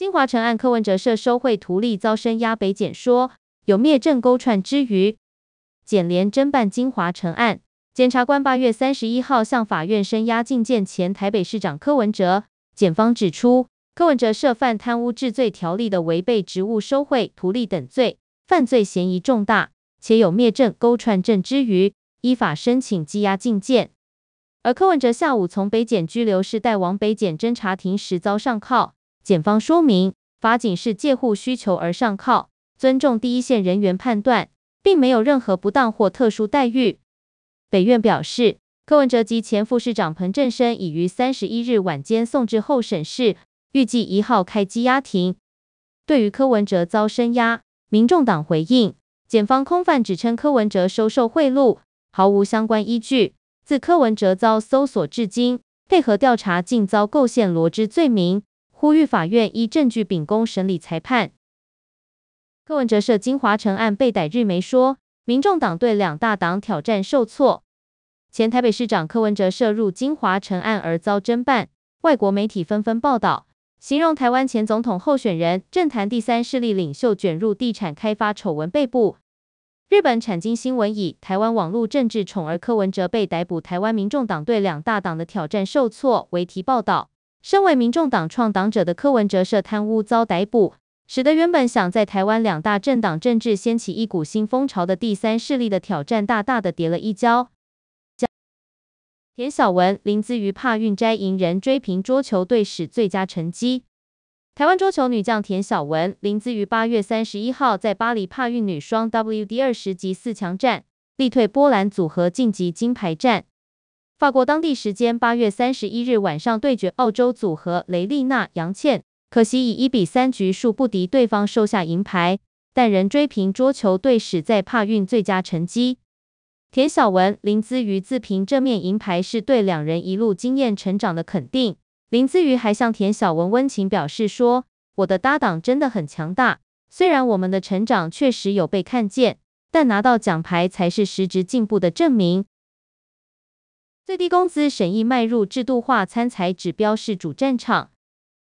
金华城案柯文哲涉收贿图利遭声押北检说有灭证勾串之余，检联侦办金华城案，检察官八月三十一号向法院申押禁见前台北市长柯文哲，检方指出柯文哲涉犯贪污治罪条例的违背职务收贿图利等罪，犯罪嫌疑重大，且有灭证勾串证之余，依法申请羁押禁见。而柯文哲下午从北检拘留室带往北检侦查庭时遭上铐。检方说明，法警是借户需求而上铐，尊重第一线人员判断，并没有任何不当或特殊待遇。北院表示，柯文哲及前副市长彭振声已于三十一日晚间送至候审室，预计一号开羁押庭。对于柯文哲遭声押，民众党回应，检方空泛指称柯文哲收受贿赂，毫无相关依据。自柯文哲遭搜索至今，配合调查竟遭构陷罗织罪名。呼吁法院依证据秉公审理裁判。柯文哲涉金华城案被逮，日媒说，民众党对两大党挑战受挫。前台北市长柯文哲涉入金华城案而遭侦办，外国媒体纷纷报道，形容台湾前总统候选人、政坛第三势力领袖卷入地产开发丑闻被捕。日本产经新闻以“台湾网络政治宠儿柯文哲被逮捕，台湾民众党对两大党的挑战受挫”为题报道。身为民众党创党者的柯文哲涉贪污遭逮捕，使得原本想在台湾两大政党政治掀起一股新风潮的第三势力的挑战大大的跌了一跤。田小文、林姿妤帕运摘银人追平桌球队史最佳成绩。台湾桌球女将田小文、林姿于八月三十一号在巴黎帕运女双 W D 二十级四强战力退波兰组合晋级金牌战。法国当地时间八月三十一日晚上对决澳洲组合雷丽娜、杨倩，可惜以一比三局数不敌对方，收下银牌，但仍追平桌球队史在帕运最佳成绩。田晓雯、林姿妤自评这面银牌是对两人一路经验成长的肯定。林姿妤还向田晓雯温情表示说：“我的搭档真的很强大，虽然我们的成长确实有被看见，但拿到奖牌才是实质进步的证明。”最低工资审议迈入制度化，参采指标是主战场。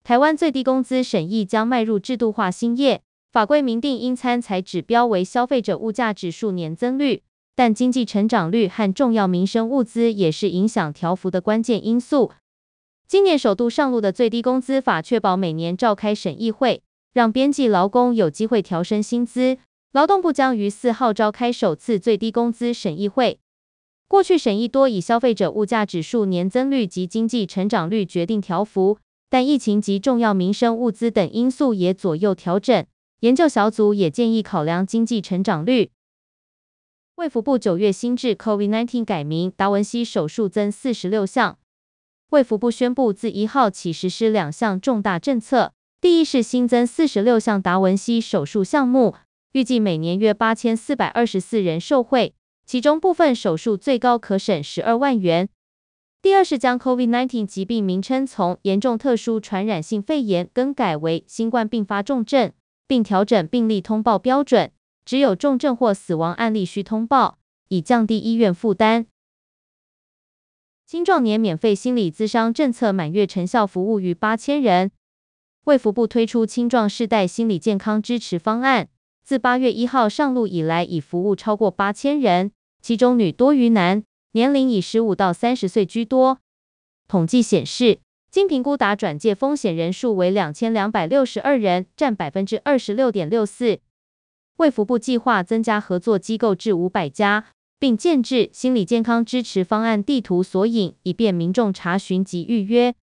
台湾最低工资审议将迈入制度化新业，法规明定应参采指标为消费者物价指数年增率，但经济成长率和重要民生物资也是影响调幅的关键因素。今年首度上路的最低工资法，确保每年召开审议会，让边际劳工有机会调升薪资。劳动部将于四号召开首次最低工资审议会。过去审议多以消费者物价指数年增率及经济成长率决定调幅，但疫情及重要民生物资等因素也左右调整。研究小组也建议考量经济成长率。卫福部九月新制 COVID-19 改名达文西手术增四十六项，卫福部宣布自一号起实施两项重大政策，第一是新增四十六项达文西手术项目，预计每年约八千四百二十四人受惠。其中部分手术最高可省十二万元。第二是将 COVID-19 疾病名称从严重特殊传染性肺炎更改为新冠病发重症，并调整病例通报标准，只有重症或死亡案例需通报，以降低医院负担。青壮年免费心理咨商政策满月成效服务逾八千人，卫福部推出青壮世代心理健康支持方案，自八月一号上路以来，已服务超过八千人。其中女多于男，年龄以十五到三十岁居多。统计显示，经评估达转介风险人数为两千两百六十二人，占百分之二十六点六四。卫福部计划增加合作机构至五百家，并建制心理健康支持方案地图索引，以便民众查询及预约。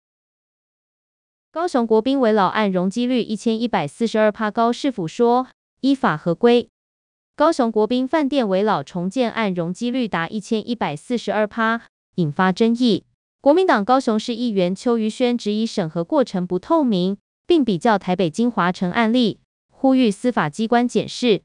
高雄国宾围老案容积率一千一百四十二帕高是否说，依法合规。高雄国宾饭店为老重建案容积率达一千一百四十二趴，引发争议。国民党高雄市议员邱瑜轩质疑审核过程不透明，并比较台北金华城案例，呼吁司法机关检视。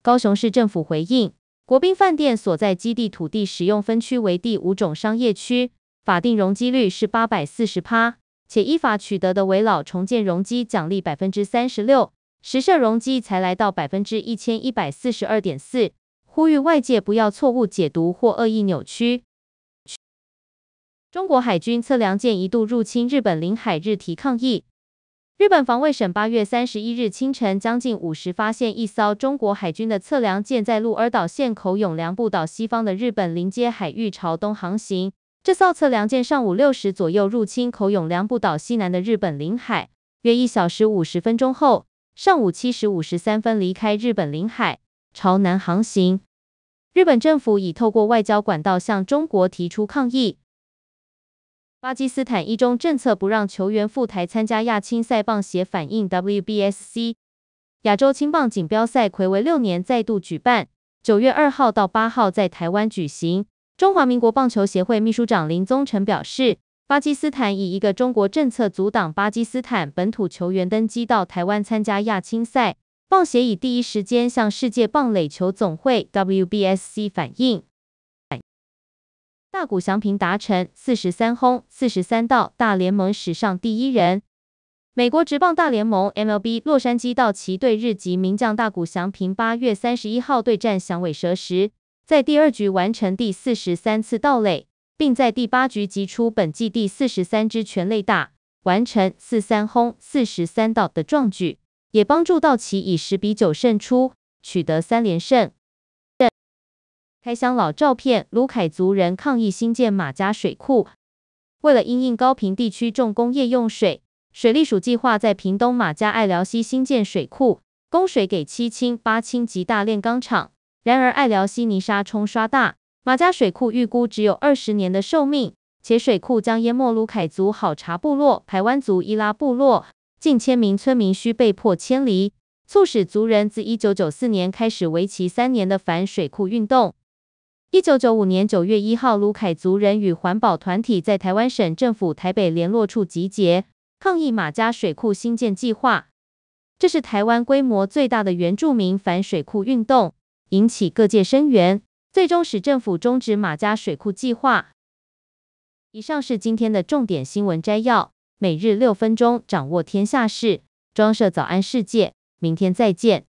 高雄市政府回应，国宾饭店所在基地土地使用分区为第五种商业区，法定容积率是八百四十趴，且依法取得的为老重建容积奖励百分之三十六。实射容积才来到百分之一千一百四十二点四，呼吁外界不要错误解读或恶意扭曲。中国海军测量舰一度入侵日本领海，日提抗议。日本防卫省八月三十一日清晨将近五时，发现一艘中国海军的测量舰在鹿儿岛县口永良部岛西方的日本临接海域朝东航行。这艘测量舰上午六时左右入侵口永良部岛西南的日本领海，约一小时五十分钟后。上午七时五十三分离开日本领海，朝南航行。日本政府已透过外交管道向中国提出抗议。巴基斯坦一中政策不让球员赴台参加亚青赛棒协反映 WBSC 亚洲青棒锦标赛魁为六年再度举办，九月二号到八号在台湾举行。中华民国棒球协会秘书长林宗成表示。巴基斯坦以一个中国政策阻挡巴基斯坦本土球员登机到台湾参加亚青赛，棒协已第一时间向世界棒垒球总会 WBSC 反映。大谷翔平达成四十三轰四十三盗大联盟史上第一人。美国职棒大联盟 MLB 洛杉矶道奇队日籍名将大谷翔平八月三十一号对战响尾蛇时，在第二局完成第四十三次盗垒。并在第八局击出本季第四十三支全垒打，完成四三轰四十三道的壮举，也帮助道奇以十比九胜出，取得三连胜。开箱老照片，卢凯族人抗议新建马家水库。为了因应高平地区重工业用水，水利署计划在屏东马家爱寮溪新建水库，供水给七清、八清及大炼钢厂。然而，爱寮溪泥沙冲刷大。马家水库预估只有二十年的寿命，且水库将淹没鲁凯族好茶部落、台湾族伊拉部落，近千名村民需被迫迁离，促使族人自一九九四年开始为期三年的反水库运动。一九九五年九月一号，鲁凯族人与环保团体在台湾省政府台北联络处集结，抗议马家水库新建计划。这是台湾规模最大的原住民反水库运动，引起各界声援。最终使政府终止马家水库计划。以上是今天的重点新闻摘要，每日六分钟掌握天下事。装设早安世界，明天再见。